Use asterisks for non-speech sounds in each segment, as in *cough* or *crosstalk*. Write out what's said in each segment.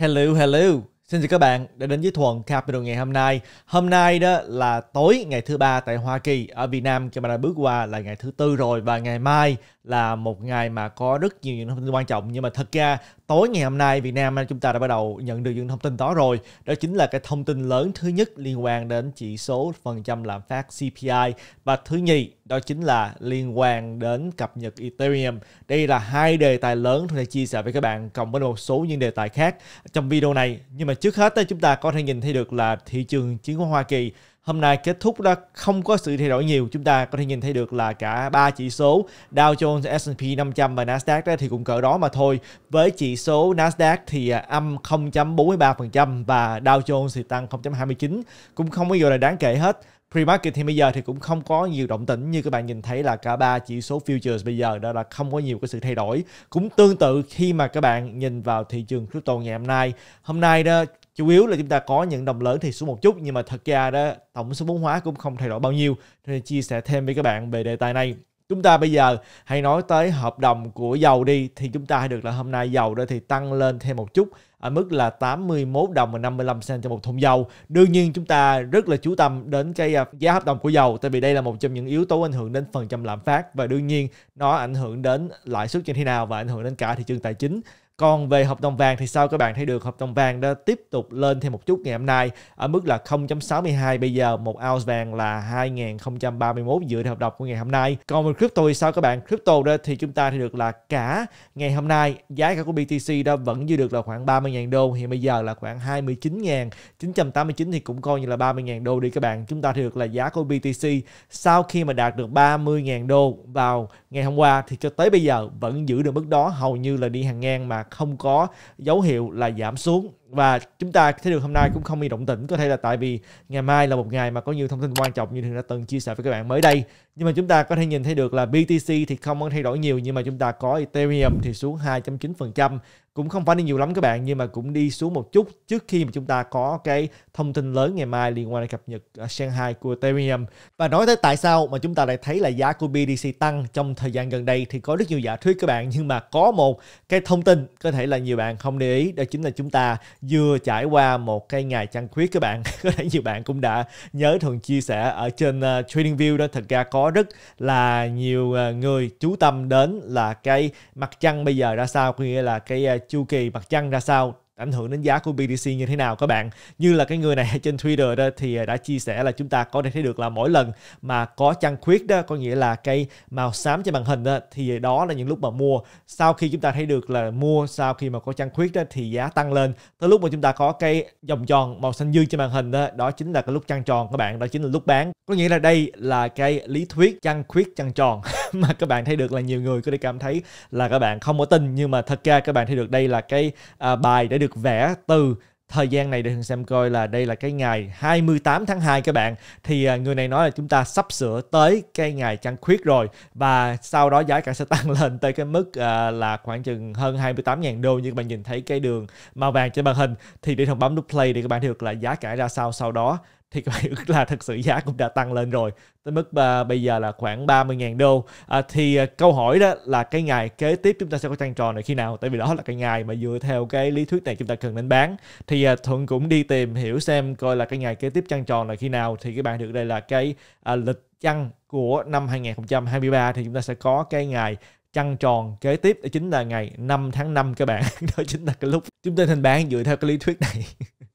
Hello, hello. Xin chào các bạn đã đến với Thuận Capital ngày hôm nay. Hôm nay đó là tối ngày thứ ba tại Hoa Kỳ, ở Việt Nam đã bước qua là ngày thứ tư rồi và ngày mai là một ngày mà có rất nhiều những thông tin quan trọng nhưng mà thật ra tối ngày hôm nay Việt Nam chúng ta đã bắt đầu nhận được những thông tin đó rồi đó chính là cái thông tin lớn thứ nhất liên quan đến chỉ số phần trăm lạm phát CPI và thứ nhì đó chính là liên quan đến cập nhật Ethereum đây là hai đề tài lớn tôi sẽ chia sẻ với các bạn cộng với một số những đề tài khác trong video này nhưng mà trước hết chúng ta có thể nhìn thấy được là thị trường chứng khoán Hoa Kỳ hôm nay kết thúc đó không có sự thay đổi nhiều chúng ta có thể nhìn thấy được là cả ba chỉ số Dow Jones, S&P 500 và Nasdaq đó thì cũng cỡ đó mà thôi với chỉ số Nasdaq thì à, âm 0.43% và Dow Jones thì tăng 0.29 cũng không có gì là đáng kể hết Pre-market thì bây giờ thì cũng không có nhiều động tĩnh như các bạn nhìn thấy là cả ba chỉ số futures bây giờ đó là không có nhiều cái sự thay đổi. Cũng tương tự khi mà các bạn nhìn vào thị trường crypto ngày hôm nay. Hôm nay đó chủ yếu là chúng ta có những đồng lớn thì xuống một chút nhưng mà thật ra đó tổng số vốn hóa cũng không thay đổi bao nhiêu nên chia sẻ thêm với các bạn về đề tài này chúng ta bây giờ hãy nói tới hợp đồng của dầu đi thì chúng ta được là hôm nay dầu đó thì tăng lên thêm một chút ở mức là 81 đồng và 55 cent cho một thùng dầu. Đương nhiên chúng ta rất là chú tâm đến cái à, giá hợp đồng của dầu tại vì đây là một trong những yếu tố ảnh hưởng đến phần trăm lạm phát và đương nhiên nó ảnh hưởng đến lãi suất như thế nào và ảnh hưởng đến cả thị trường tài chính còn về hợp đồng vàng thì sao các bạn thấy được hợp đồng vàng đã tiếp tục lên thêm một chút ngày hôm nay ở mức là 0.62 bây giờ một ounce vàng là 2031 dựa theo hợp đồng của ngày hôm nay. Còn về crypto thì sao các bạn? Crypto đó thì chúng ta thì được là cả ngày hôm nay giá cả của BTC đó vẫn giữ được là khoảng 30.000 đô hiện bây giờ là khoảng 29.989 thì cũng coi như là 30.000 đô đi các bạn. Chúng ta thấy được là giá của BTC sau khi mà đạt được 30.000 đô vào ngày hôm qua thì cho tới bây giờ vẫn giữ được mức đó hầu như là đi hàng ngang mà không có dấu hiệu là giảm xuống và chúng ta thấy được hôm nay cũng không bị động tĩnh có thể là tại vì ngày mai là một ngày mà có nhiều thông tin quan trọng như thường đã từng chia sẻ với các bạn mới đây nhưng mà chúng ta có thể nhìn thấy được là BTC thì không có thay đổi nhiều nhưng mà chúng ta có Ethereum thì xuống 2.9% cũng không phải đi nhiều lắm các bạn nhưng mà cũng đi xuống một chút trước khi mà chúng ta có cái thông tin lớn ngày mai liên quan đến cập nhật à, Shanghai của Ethereum và nói tới tại sao mà chúng ta lại thấy là giá của BTC tăng trong thời gian gần đây thì có rất nhiều giả thuyết các bạn nhưng mà có một cái thông tin có thể là nhiều bạn không để ý đó chính là chúng ta vừa trải qua một cái ngày trăng khuyết các bạn *laughs* có thể nhiều bạn cũng đã nhớ thường chia sẻ ở trên uh, ờ, TradingView đó thật ra có rất là nhiều uh, người chú tâm đến là cái mặt trăng bây giờ ra sao có nghĩa là cái uh, chu kỳ mặt trăng ra sao ảnh hưởng đến giá của BTC như thế nào các bạn. Như là cái người này *laughs* trên Twitter đó thì à, đã chia sẻ là chúng ta có thể thấy được là mỗi lần mà có chăn khuyết đó có nghĩa là cây màu xám trên màn hình đó thì đó là những lúc mà mua. Sau khi chúng ta thấy được là mua sau khi mà có chăn khuyết đó thì giá tăng lên. Tới lúc mà chúng ta có cái vòng tròn màu xanh dương trên màn hình đó đó chính là cái lúc trăng tròn các bạn, đó chính là lúc bán. Có nghĩa là đây là cái lý thuyết chăn khuyết trăng tròn. *laughs* *laughs* mà các bạn thấy được là nhiều người có thể cảm thấy là các bạn không có tin nhưng mà thật ra các bạn thấy được đây là cái à, bài đã được vẽ từ thời gian này để thường xem coi là đây là cái ngày 28 tháng 2 các bạn thì à, người này nói là chúng ta sắp sửa tới cái ngày trăng khuyết rồi và sau đó giá cả sẽ *laughs* tăng lên tới cái mức uh, là khoảng chừng hơn 28.000 đô như các bạn nhìn thấy cái đường màu vàng trên màn hình thì để thông bấm nút play để các bạn thấy được là giá cả ra sao sau đó thì có bạn là thật sự giá cũng đã tăng lên rồi tới mức uh, bây giờ là khoảng 30.000 đô à, thì uh, câu hỏi đó là cái ngày kế tiếp chúng ta sẽ có trăng tròn này khi nào tại vì đó là cái ngày mà dựa theo cái lý thuyết này chúng ta cần nên bán thì uh, thuận cũng đi tìm hiểu xem coi là cái ngày kế tiếp trăng tròn là khi nào thì các bạn được đây là cái uh, lịch trăng của năm 2023 thì chúng ta sẽ có cái ngày trăng tròn kế tiếp đó chính là ngày 5 tháng 5 các bạn *laughs* đó chính là cái lúc chúng ta nên bán dựa theo cái lý thuyết này *laughs*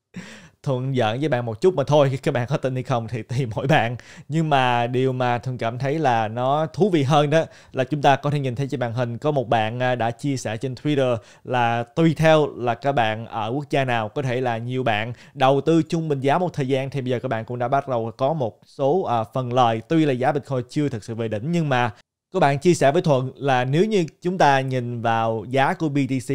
thuận giận với bạn một chút mà thôi các bạn có tin hay không thì tùy mỗi bạn nhưng mà điều mà thuận cảm thấy là nó thú vị hơn đó là chúng ta có thể nhìn thấy trên màn hình có một bạn à, đã chia sẻ trên Twitter là tùy theo là các bạn ở quốc gia nào có thể là nhiều bạn đầu tư trung bình giá một thời gian thì bây giờ các bạn cũng đã bắt đầu có một số uh, phần lời tuy là giá Bitcoin chưa thực sự về đỉnh nhưng mà các bạn chia sẻ với Thuận là nếu như chúng ta nhìn vào giá của BTC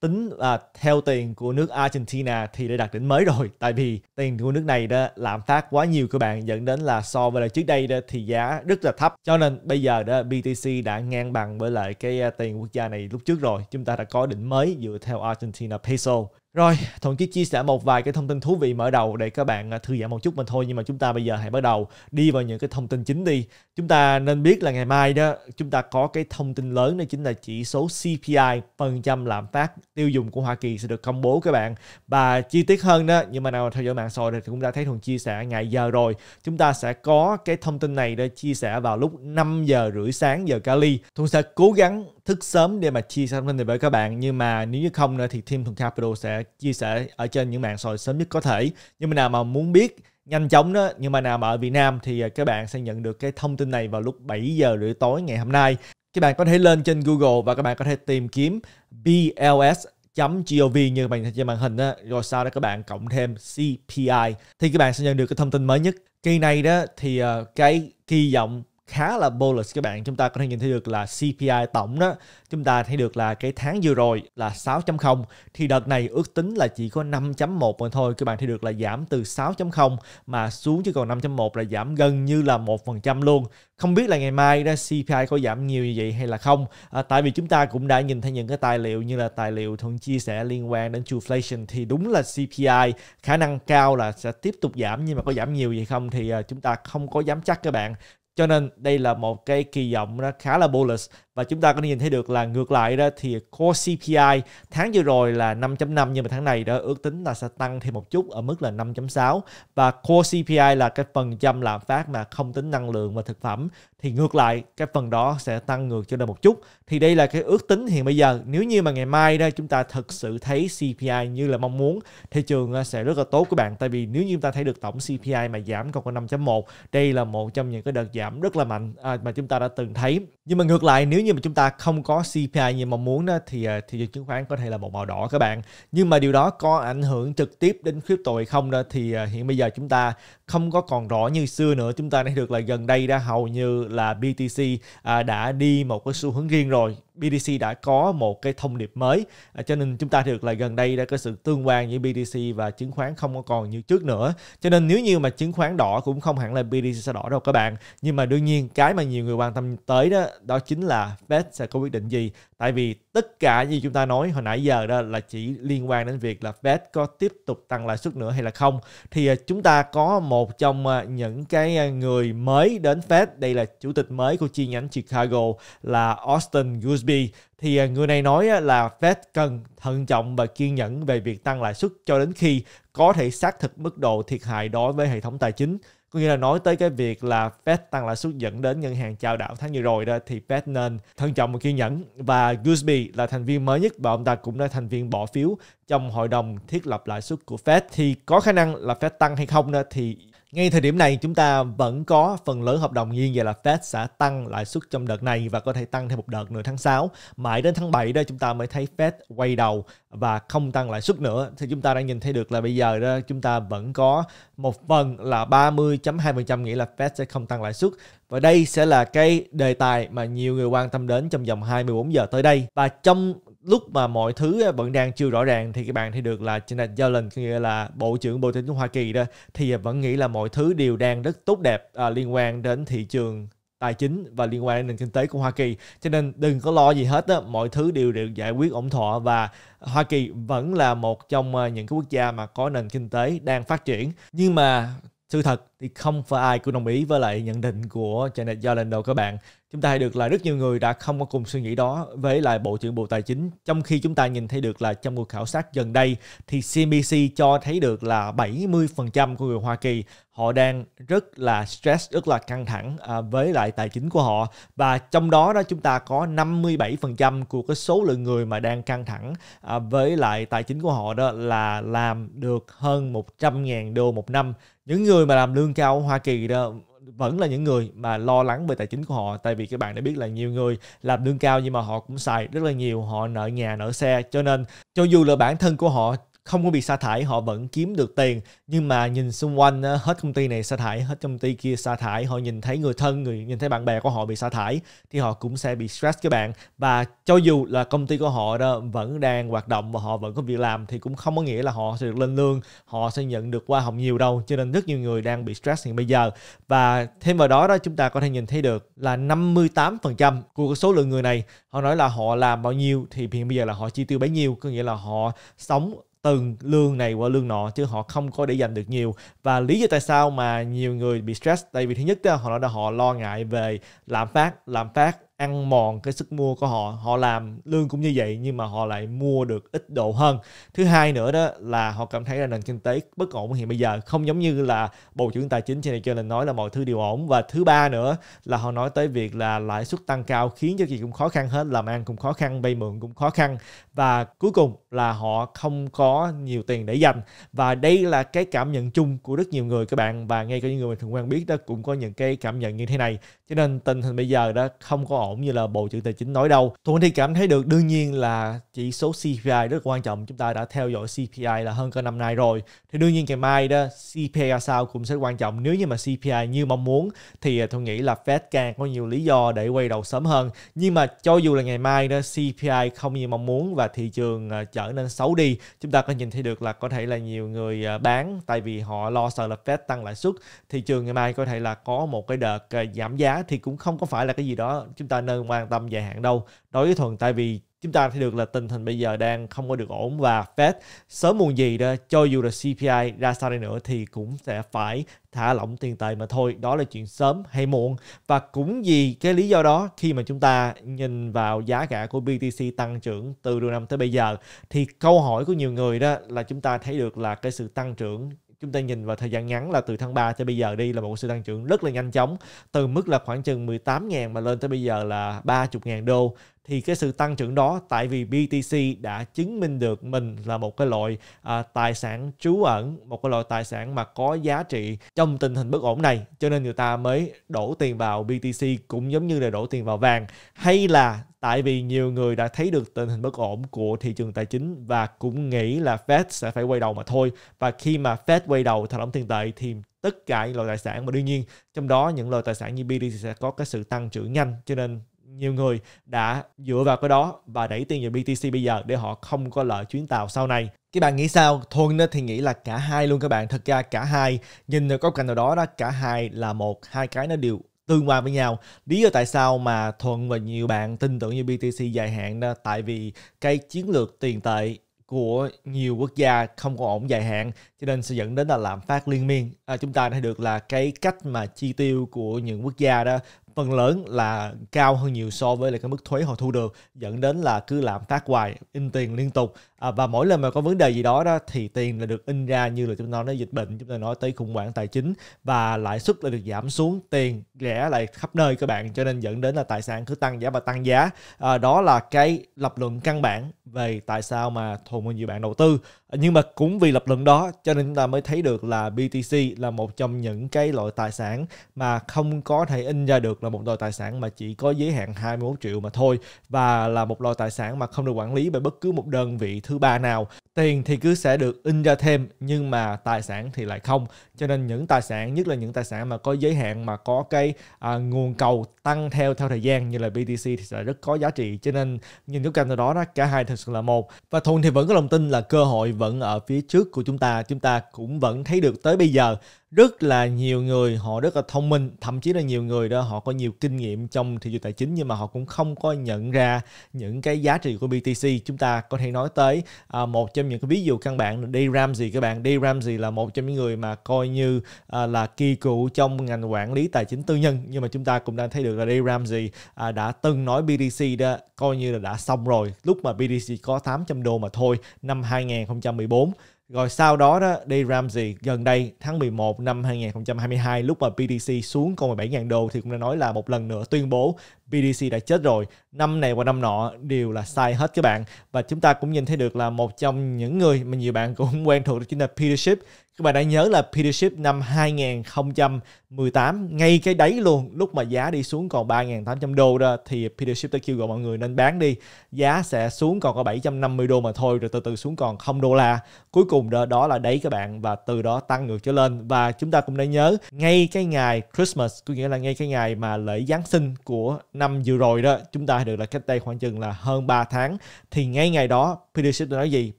tính à, theo tiền của nước Argentina thì đã đạt đỉnh mới rồi tại vì tiền của nước này đó lạm phát quá nhiều các bạn dẫn đến là so với lại trước đây đó thì giá rất là thấp cho nên bây giờ đó BTC đã ngang bằng với lại cái à, tiền quốc gia này lúc trước rồi chúng ta đã có đỉnh mới dựa theo Argentina peso rồi, Thuận Kiệt chia sẻ một vài cái thông tin thú vị mở đầu để các bạn à, thư giãn một chút mà thôi. Nhưng mà chúng ta bây giờ hãy bắt đầu đi vào những cái thông tin chính đi. Chúng ta nên biết là ngày mai đó chúng ta có cái thông tin lớn đó chính là chỉ số CPI phần trăm lạm phát tiêu dùng của Hoa Kỳ sẽ được công bố các bạn. Và chi tiết hơn đó, nhưng mà nào theo dõi mạng xã thì cũng đã thấy Thuận chia sẻ ngày giờ rồi. Chúng ta sẽ có cái thông tin này để chia sẻ vào lúc 5 giờ rưỡi sáng giờ Cali. Thuận sẽ cố gắng thức sớm để mà chia sẻ thông tin này với các bạn nhưng mà nếu như không nữa thì team thuần capital sẽ chia sẻ ở trên những mạng xã hội sớm nhất có thể nhưng mà nào mà muốn biết nhanh chóng đó nhưng mà nào mà ở Việt Nam thì à, các bạn sẽ nhận được cái thông tin này vào lúc 7 giờ rưỡi tối ngày hôm nay các bạn có thể lên trên Google và các bạn có thể tìm kiếm BLS .gov như các bạn thấy trên màn hình đó, rồi sau đó các bạn cộng thêm CPI thì các bạn sẽ nhận được cái thông tin mới nhất. Kỳ này đó thì à, cái kỳ vọng khá là bullish các bạn chúng ta có thể nhìn thấy được là CPI tổng đó chúng ta thấy được là cái tháng vừa rồi là 6.0 thì đợt này ước tính là chỉ có 5.1 mà thôi các bạn thấy được là giảm từ 6.0 mà xuống chỉ còn 5.1 là giảm gần như là một phần trăm luôn không biết là ngày mai đó CPI có giảm nhiều như vậy hay là không à, tại vì chúng ta cũng đã nhìn thấy những cái tài liệu như là tài liệu thường chia sẻ liên quan đến inflation thì đúng là CPI khả năng cao là sẽ tiếp tục giảm nhưng mà có giảm nhiều vậy không thì à, chúng ta không có dám chắc các bạn cho nên đây là một cái kỳ vọng đó khá là bullish và chúng ta có thể nhìn thấy được là ngược lại đó thì core CPI tháng vừa rồi là 5.5 nhưng mà tháng này đó ước tính là sẽ tăng thêm một chút ở mức là 5.6 và core CPI là cái phần trăm lạm phát mà không tính năng lượng và thực phẩm thì ngược lại cái phần đó sẽ tăng ngược cho lên một chút thì đây là cái ước tính hiện bây giờ nếu như mà ngày mai đó chúng ta thực sự thấy CPI như là mong muốn thị trường à, sẽ rất là tốt các bạn tại vì nếu như chúng ta thấy được tổng CPI mà giảm còn có 5.1 đây là một trong những cái đợt giảm rất là mạnh à, mà chúng ta đã từng thấy nhưng mà ngược lại nếu như mà chúng ta không có CPI như mong muốn đó thì à, thị trường chứng khoán có thể là một màu đỏ các bạn nhưng mà điều đó có ảnh hưởng trực tiếp đến crypto hay không đó thì hiện bây giờ chúng ta không có còn rõ như xưa nữa chúng ta thấy được là gần đây đã hầu như là BTC à, đã đi một cái xu hướng riêng rồi BDC đã có một cái thông điệp mới à, cho nên chúng ta được là gần đây đã có sự tương quan giữa BDC và chứng khoán không có còn như trước nữa cho nên nếu như mà chứng khoán đỏ cũng không hẳn là BDC sẽ đỏ đâu các bạn nhưng mà đương nhiên cái mà nhiều người quan tâm tới đó đó chính là Fed sẽ có quyết định gì tại vì tất cả như chúng ta nói hồi nãy giờ đó là chỉ liên quan đến việc là Fed có tiếp tục tăng lãi suất nữa hay là không thì à, chúng ta có một trong à, những cái à, người mới đến Fed đây là chủ tịch mới của chi nhánh Chicago là Austin Gooseby Bixby thì à, người này nói là Fed cần thận trọng và kiên nhẫn về việc tăng lãi suất cho đến khi có thể xác thực mức độ thiệt hại đối với hệ thống tài chính. Có nghĩa là nói tới cái việc là Fed tăng lãi suất dẫn đến ngân hàng chào đảo tháng vừa rồi đó thì Fed nên thận trọng và kiên nhẫn và Gooseby là thành viên mới nhất và ông ta cũng là thành viên bỏ phiếu trong hội đồng thiết lập lãi suất của Fed thì có khả năng là Fed tăng hay không đó thì ngay thời điểm này chúng ta vẫn có phần lớn hợp đồng nhiên vậy là Fed sẽ tăng lãi suất trong đợt này và có thể tăng thêm một đợt nữa tháng 6. Mãi đến tháng 7 đó chúng ta mới thấy Fed quay đầu và không tăng lãi suất nữa. Thì chúng ta đang nhìn thấy được là bây giờ đó chúng ta vẫn có một phần là 30.2% nghĩa là Fed sẽ không tăng lãi suất. Và đây sẽ là cái đề tài mà nhiều người quan tâm đến trong vòng 24 giờ tới đây. Và trong lúc mà mọi thứ ờ, vẫn đang chưa rõ ràng thì các bạn thì được là Janet Yellen nghĩa là bộ trưởng bộ tài chính Hoa Kỳ đó thì ờ, vẫn nghĩ là mọi thứ đều đang rất tốt đẹp à, liên quan đến thị trường tài chính và liên quan đến nền kinh tế của Hoa Kỳ. Cho nên đừng có lo gì hết đó, mọi thứ đều được giải quyết ổn thỏa và Hoa Kỳ vẫn là một trong những cái quốc gia mà có nền kinh tế đang phát triển. Nhưng mà sự thật thì không phải ai cũng đồng ý với lại nhận định của Janet Yellen đâu các bạn chúng ta thấy được là rất nhiều người đã không có cùng suy nghĩ đó với lại Bộ trưởng Bộ Tài chính trong khi chúng ta nhìn thấy được là trong cuộc khảo sát gần đây thì CNBC cho thấy được là 70% của người Hoa Kỳ họ đang rất là stress rất là căng thẳng à, với lại tài chính của họ và trong đó đó chúng ta có 57% của cái số lượng người mà đang căng thẳng à, với lại tài chính của họ đó là làm được hơn 100.000 đô một năm những người mà làm lương cao ở Hoa Kỳ đó vẫn là những người mà lo lắng về tài chính của họ tại vì các bạn đã biết là nhiều người làm lương cao nhưng mà họ cũng xài rất là nhiều họ nợ nhà nợ xe cho nên cho dù là bản thân của họ không có bị sa thải họ vẫn kiếm được tiền nhưng mà nhìn xung quanh hết công ty này sa thải hết công ty kia sa thải họ nhìn thấy người thân người nhìn thấy bạn bè của họ bị sa thải thì họ cũng sẽ bị stress các bạn và cho dù là công ty của họ đó vẫn đang hoạt động và họ vẫn có việc làm thì cũng không có nghĩa là họ sẽ được lên lương họ sẽ nhận được hoa hồng nhiều đâu cho nên rất nhiều người đang bị stress hiện bây giờ và thêm vào đó đó chúng ta có thể nhìn thấy được là 58% của số lượng người này họ nói là họ làm bao nhiêu thì hiện bây giờ là họ chi tiêu bấy nhiêu có nghĩa là họ sống từng lương này qua lương nọ chứ họ không có để dành được nhiều và lý do tại sao mà nhiều người bị stress tại vì thứ nhất đó, họ đã họ lo ngại về lạm phát lạm phát ăn mòn cái sức mua của họ họ làm lương cũng như vậy nhưng mà họ lại mua được ít độ hơn thứ hai nữa đó là họ cảm thấy là nền kinh tế bất ổn hiện bây giờ không giống như là bộ trưởng tài chính trên này cho Yellen nói là mọi thứ đều ổn và thứ ba nữa là họ nói tới việc là lãi suất tăng cao khiến cho gì cũng khó khăn hết làm ăn cũng khó khăn vay mượn cũng khó khăn và cuối cùng là họ không có nhiều tiền để dành và đây là cái cảm nhận chung của rất nhiều người các bạn và ngay cả những người mình thường quen biết đó cũng có những cái cảm nhận như thế này cho nên tình hình bây giờ đó không có ổn ổn như là Bộ trưởng Tài chính nói đâu. Thuận thì cảm thấy được đương nhiên là chỉ số CPI rất quan trọng. Chúng ta đã theo dõi CPI là hơn cả năm nay rồi. Thì đương nhiên ngày mai đó CPI ra sao cũng sẽ quan trọng. Nếu như mà CPI như mong muốn thì tôi nghĩ là Fed càng có nhiều lý do để quay đầu sớm hơn. Nhưng mà cho dù là ngày mai đó CPI không như mong muốn và thị trường ờ, trở nên xấu đi, chúng ta có nhìn thấy được là có thể là nhiều người ờ, bán tại vì họ lo sợ là Fed tăng lãi suất. Thị trường ngày mai có thể là có một cái đợt ờ, giảm giá thì cũng không có phải là cái gì đó chúng ta nên quan tâm dài hạn đâu đối với thuần tại vì chúng ta thấy được là tình hình bây giờ đang không có được ổn và Fed sớm muộn gì đó cho dù là CPI ra sao đi nữa thì cũng sẽ phải thả lỏng tiền tệ mà thôi đó là chuyện sớm hay muộn và cũng vì cái lý do đó khi mà chúng ta nhìn vào giá cả của BTC tăng trưởng từ đầu năm tới bây giờ thì câu hỏi của nhiều người đó là chúng ta thấy được là cái sự tăng trưởng chúng ta nhìn vào thời gian ngắn là từ tháng 3 tới bây giờ đi là một sự tăng trưởng rất là nhanh chóng từ mức là khoảng chừng 18.000 mà lên tới bây giờ là 30.000 đô thì cái sự tăng trưởng đó tại vì BTC đã chứng minh được mình là một cái loại à, tài sản trú ẩn, một cái loại tài sản mà có giá trị trong tình hình bất ổn này cho nên người ta mới đổ tiền vào BTC cũng giống như là đổ tiền vào vàng hay là tại vì nhiều người đã thấy được tình hình bất ổn của thị trường tài chính và cũng nghĩ là Fed sẽ phải quay đầu mà thôi và khi mà Fed quay đầu thả lỏng tiền tệ thì tất cả những loại tài sản mà đương nhiên trong đó những loại tài sản như BTC sẽ có cái sự tăng trưởng nhanh cho nên nhiều người đã dựa vào cái đó và đẩy tiền vào BTC bây giờ để họ không có lợi chuyến tàu sau này. Các bạn nghĩ sao? Thuần thì nghĩ là cả hai luôn các bạn. Thật ra cả hai nhìn từ góc cạnh nào đó đó cả hai là một hai cái nó đều tương quan với nhau lý do tại sao mà thuận và nhiều bạn tin tưởng như BTC dài hạn đó tại vì cái chiến lược tiền tệ của nhiều quốc gia không còn ổn dài hạn cho nên sẽ dẫn đến là lạm phát liên miên à, chúng ta thấy được là cái cách mà chi tiêu của những quốc gia đó phần lớn là cao hơn nhiều so với lại cái mức thuế họ thu được dẫn đến là cứ làm phát hoài in tiền liên tục à, và mỗi lần mà có vấn đề gì đó đó thì tiền là được in ra như là chúng ta nói dịch bệnh chúng ta nói tới khủng hoảng tài chính và lãi suất là được giảm xuống tiền rẻ lại khắp nơi các bạn cho nên dẫn đến là tài sản cứ tăng giá và tăng giá à, đó là cái lập luận căn bản về tại sao mà thùng và nhiều bạn đầu tư nhưng mà cũng vì lập luận đó cho nên chúng ta mới thấy được là BTC là một trong những cái loại tài sản mà không có thể in ra được là một loại tài sản mà chỉ có giới hạn 21 triệu mà thôi và là một loại tài sản mà không được quản lý bởi bất cứ một đơn vị thứ ba nào. Tiền thì cứ sẽ được in ra thêm nhưng mà tài sản thì lại không. Cho nên những tài sản nhất là những tài sản mà có giới hạn mà có cái à, nguồn cầu tăng theo theo thời gian như là BTC thì sẽ rất có giá trị. Cho nên nhìn cái kênh đó đó cả hai thực sự là một. Và Thuần thì vẫn có lòng tin là cơ hội vẫn ở phía trước của chúng ta. Chúng ta cũng vẫn thấy được tới bây giờ rất là nhiều người họ rất là thông minh thậm chí là nhiều người đó họ có nhiều kinh nghiệm trong thị trường tài chính nhưng mà họ cũng không có nhận ra những cái giá trị của BTC chúng ta có thể nói tới à, một trong những cái ví dụ căn bản là Dave Ramsey các bạn Dave Ramsey là một trong những người mà coi như à, là kỳ cựu trong ngành quản lý tài chính tư nhân nhưng mà chúng ta cũng đang thấy được là Dave Ramsey à, đã từng nói BTC đó coi như là đã xong rồi lúc mà BTC có 800 đô mà thôi năm 2014 rồi sau đó đó đi Ramsey gần đây tháng 11 năm 2022 lúc mà BTC xuống còn 17.000 đô thì cũng đã nói là một lần nữa tuyên bố BTC đã chết rồi. Năm này và năm nọ đều là sai hết các bạn. Và chúng ta cũng nhìn thấy được là một trong những người mà nhiều bạn cũng *laughs* quen thuộc đó chính là Peter Schiff các bạn đã nhớ là Petership năm 2018 ngay cái đấy luôn lúc mà giá đi xuống còn 3.800 đô đó thì Petership đã kêu gọi mọi người nên bán đi giá sẽ xuống còn có 750 đô mà thôi rồi từ từ xuống còn 0 đô la cuối cùng đó, đó là đấy các bạn và từ đó tăng ngược trở lên và chúng ta cũng đã nhớ ngay cái ngày Christmas có nghĩa là ngay cái ngày mà lễ Giáng sinh của năm vừa rồi đó chúng ta được là cách đây khoảng chừng là hơn 3 tháng thì ngay ngày đó Petership đã nói gì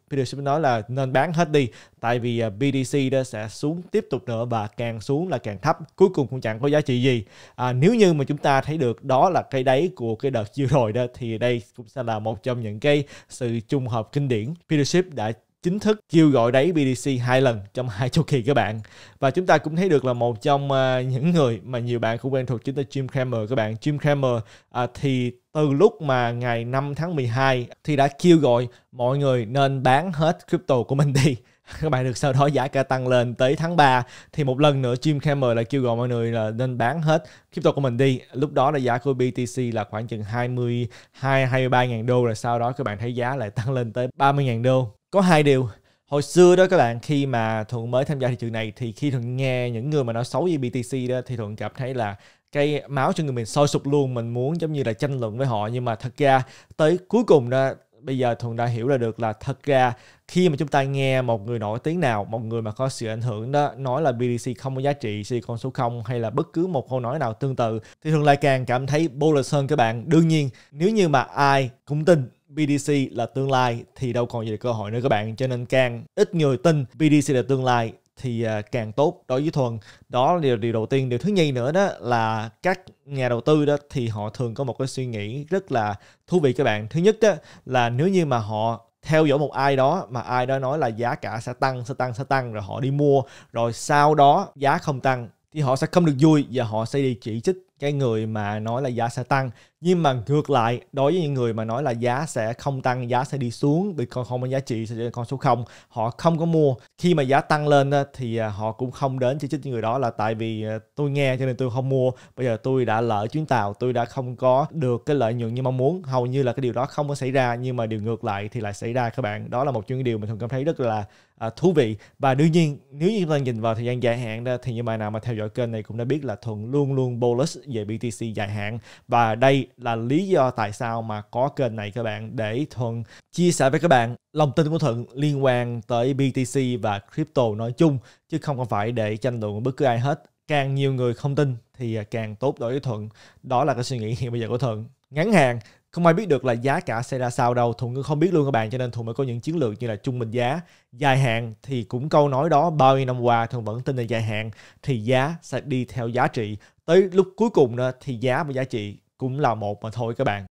Peter Schiff nói là nên bán hết đi tại vì à, BDC đó sẽ xuống tiếp tục nữa và càng xuống là càng thấp cuối cùng cũng chẳng có giá trị gì à, nếu như mà chúng ta thấy được đó là cái đáy của cái đợt vừa rồi đó thì đây cũng sẽ là một trong những cái sự trùng hợp kinh điển Peter Schiff đã chính thức kêu gọi đáy BTC hai lần trong hai chu kỳ các bạn và chúng ta cũng thấy được là một trong à, những người mà nhiều bạn cũng quen thuộc chính là Jim Cramer các bạn Jim Cramer à, thì từ lúc mà ngày 5 tháng 12 thì đã kêu gọi mọi người nên bán hết crypto của mình đi *laughs* các bạn được sau đó giá cả tăng lên tới tháng 3 thì một lần nữa Jim Cramer lại kêu gọi mọi người là nên bán hết crypto của mình đi lúc đó là giá của BTC là khoảng chừng 22 23 000 đô rồi sau đó các bạn thấy giá lại tăng lên tới 30 000 đô có hai điều hồi xưa đó các bạn khi mà thuận mới tham gia thị trường này thì khi thuận nghe những người mà nói xấu về BTC đó thì thuận cảm thấy là cái máu cho người mình sôi sục luôn mình muốn giống như là tranh luận với họ nhưng mà thật ra tới cuối cùng đó bây giờ thuận đã hiểu ra được là thật ra khi mà chúng ta nghe một người nổi tiếng nào một người mà có sự ảnh hưởng đó nói là BTC không có giá trị si con số không hay là bất cứ một câu nói nào tương tự thì thường lại càng cảm thấy bullish hơn các bạn đương nhiên nếu như mà ai cũng tin BDC là tương lai thì đâu còn gì cơ hội nữa các bạn cho nên càng ít người tin BDC là tương lai thì à, càng tốt đối với thuần đó là điều, điều đầu tiên điều thứ nhì nữa đó là các nhà đầu tư đó thì họ thường có một cái suy nghĩ rất là thú vị các bạn thứ nhất đó là nếu như mà họ theo dõi một ai đó mà ai đó nói là giá cả sẽ tăng sẽ tăng sẽ tăng rồi họ đi mua rồi sau đó giá không tăng thì họ sẽ không được vui và họ sẽ đi chỉ trích cái người mà nói là giá sẽ tăng nhưng mà ngược lại đối với những người mà nói là giá sẽ không tăng giá sẽ đi xuống bitcoin không có giá trị sẽ con số không họ không có mua khi mà giá tăng lên thì à, họ cũng không đến chỉ trích những người đó là tại vì à, tôi nghe cho nên tôi không mua bây giờ tôi đã lỡ chuyến tàu tôi đã không có được cái lợi nhuận như mong muốn hầu như là cái điều đó không có xảy ra nhưng mà điều ngược lại thì lại xảy ra các bạn đó là một trong những điều mình thường cảm thấy rất là à, thú vị và đương nhiên nếu như chúng ta nhìn vào thời gian dài hạn đó thì những bài nào mà theo dõi kênh này cũng đã biết là thuận luôn luôn bullish về BTC dài hạn và đây là lý do tại sao mà có kênh này các bạn để Thuận chia sẻ với các bạn lòng tin của Thuận liên quan tới BTC và crypto nói chung chứ không phải để tranh luận bất cứ ai hết. Càng nhiều người không tin thì càng tốt đối với Thuận. Đó là cái suy nghĩ hiện bây giờ của Thuận. Ngắn hạn, không ai biết được là giá cả sẽ ra sao đâu thuận cũng không biết luôn các bạn cho nên thuận mới có những chiến lược như là trung bình giá dài hạn thì cũng câu nói đó bao nhiêu năm qua thuận vẫn tin là dài hạn thì giá sẽ đi theo giá trị tới lúc cuối cùng đó, thì giá và giá trị cũng là một mà thôi các bạn